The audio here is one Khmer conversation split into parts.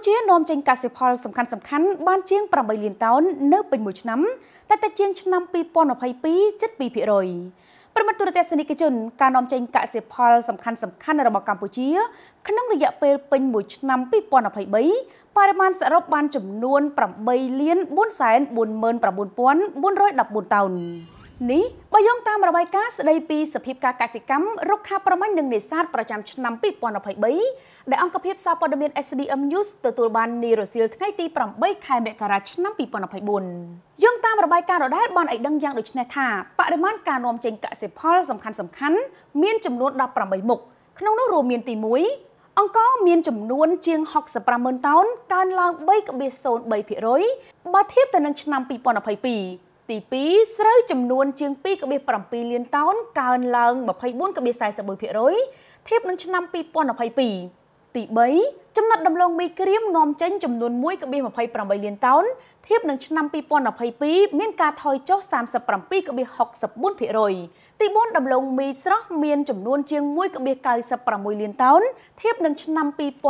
ពុជានាំចេញកសិផលសំខាន់សំខាន់បានជាង8លានតោននៅពេញមួយឆ្នាំតែតែជាងឆ្នាំ2022ជិត2%ប្រមត្តរទេសនិកជនការនាំចេញកសិផលសំខាន់សំខាន់របស់កម្ពុជា ក្នុងរយៈពេលពេញមួយឆ្នាំ2023បរិមាណសរុបបានចំនួន8លាន449,414តោននេះបើយោងតាមរបាយការណ៍ស្ដីពីសភាពការកសិកម្មរុក្ខាប្រមាញ់និងនេសាទប្រចាំឆ្នាំ2023ដែលអង្គភាពសារព័ត៌មាន SDM News ទទួលបាននារសៀលថ្ងៃទី8ខែមករាឆ្នាំ2024យោងតាមរបាយការណ៍ដដែលបានឲ្យដឹងយ៉ាងដូចនេះថាបរិមាណការនាំចេញកសិផលសំខាន់សំខាន់មានចំនួន18មុខក្នុងនោះរួមមានទី1អង្គមានចំនួនជាង650,000តោនកើនឡើង3.03%បើធៀបទៅនឹងឆ្នាំ2022ទី2ស្រូវចំនួនជាង2.7លានតោនកើនឡើង24.41%ធៀបនឹងឆ្នាំ2022ទី3ចំណិតដំឡូងមីក្រៀមនាំចេញចំនួន1.28លានតោនធៀបនឹងឆ្នាំ2022មានការថយចុះ37.64%ទី4ដំឡូងមីស្រស់មានចំនួនជាង1.96លានតោនធៀបនឹងឆ្នាំ2022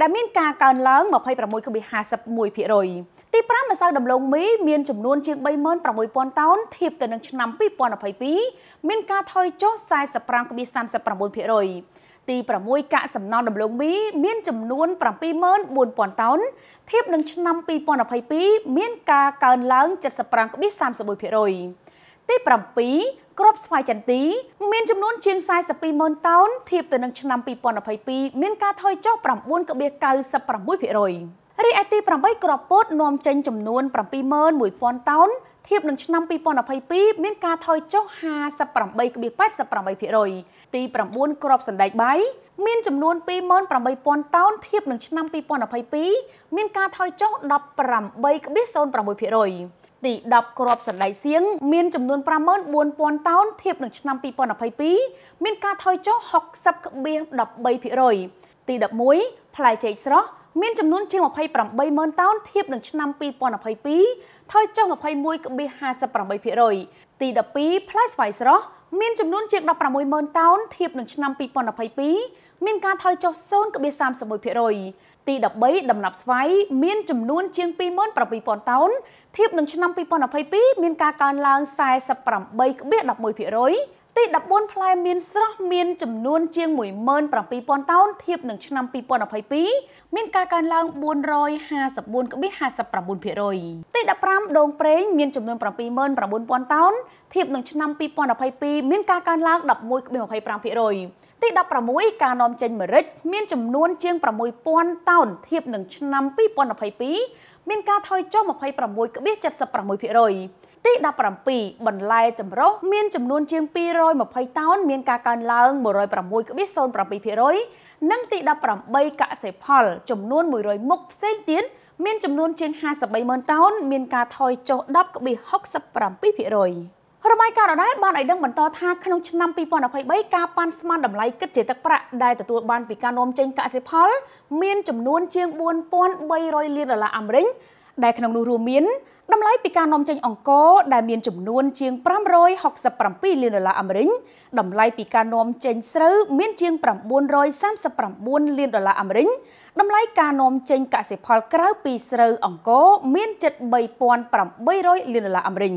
ដែលមានការកើនឡើង26.51%ទី5ម្សៅដំឡូងមីមាន ចំនួនជាង36000តោនធៀបទៅនឹងឆ្នាំ2022មាន ការថយចុះ45.39%ទី6កាកសំណល់ដំឡូងមីមានចំនួន74000តោនធៀបនឹងឆ្នាំ2022មានការកើនឡើង75.31%ទី7ក្របស្វាយចន្ទី មាន ចំនួនជាង420000តោនធៀបទៅនឹងឆ្នាំ2022មានការថយចុះ9.96%។រីឯទី8ក្របពោតនាំចេញចំនួន71000តោនធៀបនឹងឆ្នាំ2022មានការថយចុះ58.88%ទី9ក្របសណ្ដែកបាយមានចំនួន28000តោនធៀបនឹងឆ្នាំ2022មាន ការថយចុះ18.06%ទី10ក្របសណ្ដែកសៀងមានចំនួន54000តោនធៀបនឹងឆ្នាំ2022មានការថយចុះ60.13%ទី11ផ្លែចេកស្រស់មានចំនួនជាង280000តោនធៀបនឹងឆ្នាំ2022ថយចុះ21.58%ទី12ផ្លែស្វាយស្រស់មានចំនួនជាង160,000តោនធៀបនឹងឆ្នាំ2022មានការថយចុះ0.31%ទី13ដំណាប់ស្វាយមានចំនួនជាង27,000តោនធៀបនឹងឆ្នាំ2022មានការកើនឡើង48.11%ទី14ផ្លែមៀនស្រស់មានចំនួនជាង17,000តោនធៀបនឹងឆ្នាំ2022មានការកើនឡើង454.59%ទី15ដូងប្រេងមានចំនួន79,000តោនធៀបនឹងឆ្នាំ2022មានការកើនឡើង11.25%ទី16ការនាំចេញម្រេចមានចំនួនជាង6000តោនធៀបនឹងឆ្នាំ2022មានការថយចុះ26.76%ទី17បន្លែចម្រុះមានចំនួន ជាង220តោនមានការកើនឡើង106.07%និងទី18កសិផល ចំនួន100មុខផ្សេងទៀតមាន ចំនួនជាង530,000តោនមានការថយចុះ10.67%របាយការណ៍ដដែលបានឲ្យដឹងបន្តថាក្នុងឆ្នាំ2023ការប៉ាន់ស្មានតម្លៃគិតជាទឹកប្រាក់ដែលទទួលបានពីការនាំចេញកសិផល មានចំនួនជាង4300លានដុល្លារអាមេរិកដែលក្នុងនោះរួមមានតម្លៃពីការនាំចេញអង្គរដែលមានចំនួនជាង567លានដុល្លារអាមេរិកតម្លៃពីការនាំចេញស្រូវមានជាង939លានដុល្លារអាមេរិកតម្លៃការនាំចេញកសិផលក្រៅពីស្រូវអង្គរមានជិត3800លានដុល្លារអាមេរិក